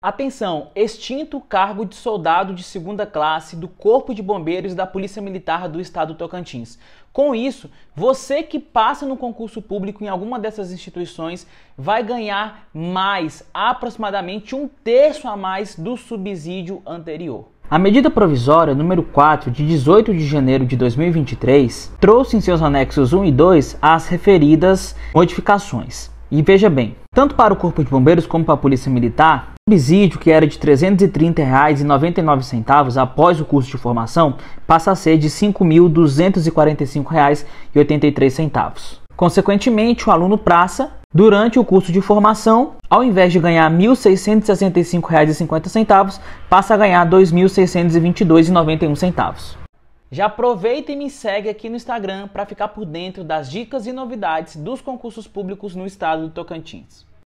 Atenção, extinto o cargo de soldado de segunda classe do Corpo de Bombeiros da Polícia Militar do Estado do Tocantins. Com isso, você que passa no concurso público em alguma dessas instituições vai ganhar mais, aproximadamente um terço a mais do subsídio anterior. A medida provisória número 4 de 18 de janeiro de 2023 trouxe em seus anexos 1 e 2 as referidas modificações. E veja bem, tanto para o Corpo de Bombeiros como para a Polícia Militar, o subsídio que era de R$ 330,99 após o curso de formação passa a ser de R$ 5.245,83. Consequentemente, o aluno praça, durante o curso de formação, ao invés de ganhar R$ 1.665,50, passa a ganhar R$ 2.622,91. Já aproveita e me segue aqui no Instagram para ficar por dentro das dicas e novidades dos concursos públicos no estado do Tocantins.